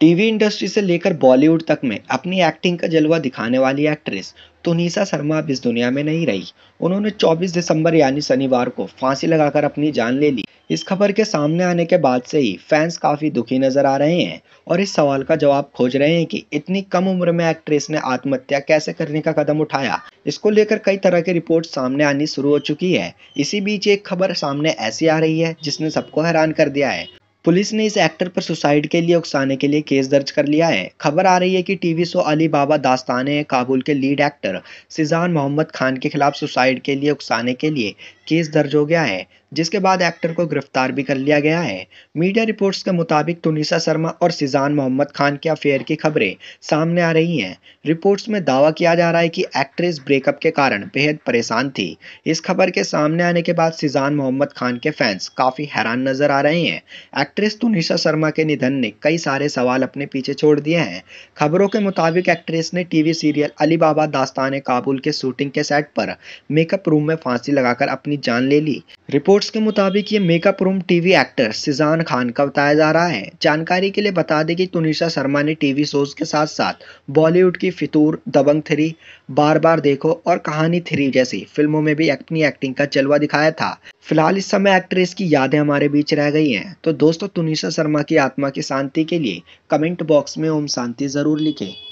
TV industry से लेकर बॉलीवुड तक में अपनी एक्टिंग का जलवा दिखाने वाली एक्ट्रेस तुनिसा शर्मा अब इस दुनिया में नहीं रही उन्होंने 24 दिसंबर यानी शनिवार को फांसी लगाकर अपनी जान ले ली इस खबर के सामने आने के बाद से ही फैंस काफी दुखी नजर आ रहे हैं और इस सवाल का जवाब खोज रहे हैं कि इतनी कम उम्र में एक्ट्रेस ने आत्महत्या कैसे करने का कदम उठाया इसको लेकर कई तरह की रिपोर्ट सामने आनी शुरू हो चुकी है इसी बीच एक खबर सामने ऐसी आ रही है जिसने सबको हैरान कर दिया है पुलिस ने इस एक्टर पर सुसाइड के लिए उकसाने के लिए केस दर्ज कर लिया है खबर आ रही है कि टीवी शो अली बाबा दास्तान काबुल के लीड एक्टर सिजान मोहम्मद खान के खिलाफ सुसाइड के लिए उकसाने के लिए केस दर्ज हो गया है जिसके बाद एक्टर को गिरफ्तार भी कर लिया गया है मीडिया रिपोर्ट्स के मुताबिक तुनिसा शर्मा और सिजान मोहम्मद खान के अफेयर की खबरें सामने आ रही हैं रिपोर्ट्स में दावा किया जा रहा है कि एक्ट्रेस ब्रेकअप के कारण बेहद परेशान थी इस खबर के सामने आने के बाद सिजान मोहम्मद खान के फैंस काफ़ी हैरान नजर आ रहे हैं एक्ट्रेस तुनिशा शर्मा के निधन ने कई सारे सवाल अपने पीछे छोड़ दिए हैं खबरों के मुताबिक एक्ट्रेस ने टीवी सीरियल अली बाबा दास्तान काबुल के शूटिंग के सेट पर मेकअप रूम में फांसी लगाकर अपनी जान ले ली रिपोर्ट्स के मुताबिक ये makeup room TV actor Sheezan Khan का बताया जा रहा है जानकारी के लिए बता दें कि तुनिशा शर्मा ने टीवी शोज के साथ साथ बॉलीवुड की फितूर दबंग थ्री बार बार देखो और कहानी थ्री जैसी फिल्मों में भी अपनी एक्टिंग का जलवा दिखाया था फिलहाल इस समय एक्ट्रेस की यादें हमारे बीच रह गई हैं तो दोस्तों तुनिशा शर्मा की आत्मा की शांति के लिए कमेंट बॉक्स में ओम शांति जरूर लिखें